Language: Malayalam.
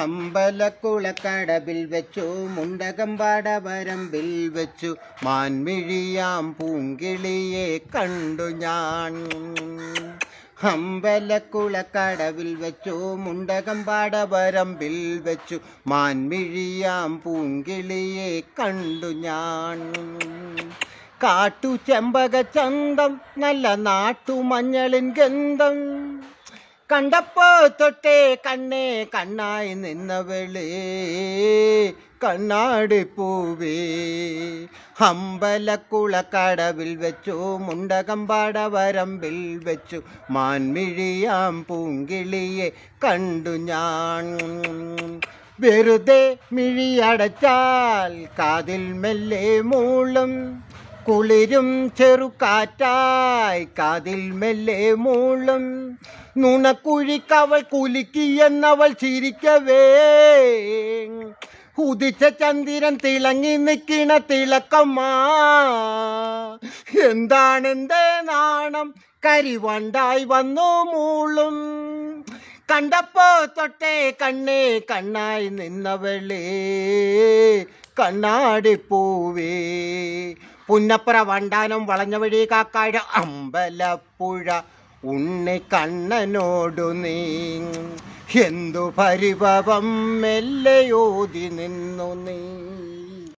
അമ്പലക്കുളക്കടവിൽ വെച്ചു പാടവരമ്പിൽ വെച്ചു മാൻമിഴിയാം പൂങ്കിളിയെ കണ്ടു ഞാൻ അമ്പലക്കുളക്കടവിൽ വെച്ചു പാടവരമ്പിൽ വെച്ചു മാൻമിഴിയാം പൂങ്കിളിയെ കണ്ടു ഞാൻ കാട്ടു ചെമ്പക ചന്തം നല്ല നാട്ടുമഞ്ഞളിൻ ഗന്ധം കണ്ടപ്പോ തൊട്ടേ കണ്ണേ കണ്ണായി നിന്നവളേ കണ്ണാടിപ്പൂവേ കടവിൽ വെച്ചു മുണ്ടകമ്പാട വരമ്പിൽ വെച്ചു മാൻമിഴിയാം പൂങ്കിളിയെ കണ്ടു ഞാൻ വെറുതെ മിഴിയടച്ചാൽ കാതിൽ മെല്ലെ മൂളും കുളിരും ചെറുകാറ്റായി കാതിൽ മെല്ലെ മൂളും നുണക്കുഴിക്കവൾ കുലുക്കിയെന്നവൾ ചിരിക്കവേ ഉദിച്ച ചന്ദ്രൻ തിളങ്ങി നിൽക്കണ തിളക്കമ്മ എന്താണെന്റെ നാണം കരിവണ്ടായി വന്നു മൂളും കണ്ടപ്പോ തൊട്ടേ കണ്ണേ കണ്ണായി നിന്നവളേ കണ്ണാടിപ്പൂവേ പുന്നപ്പുറ വണ്ടാനം വളഞ്ഞവഴി കാക്കാട് അമ്പലപ്പുഴ ഉണ്ണി കണ്ണനോടു നീ എന്തു പരിഭവം മെല്ലയോതി നിന്നു നീ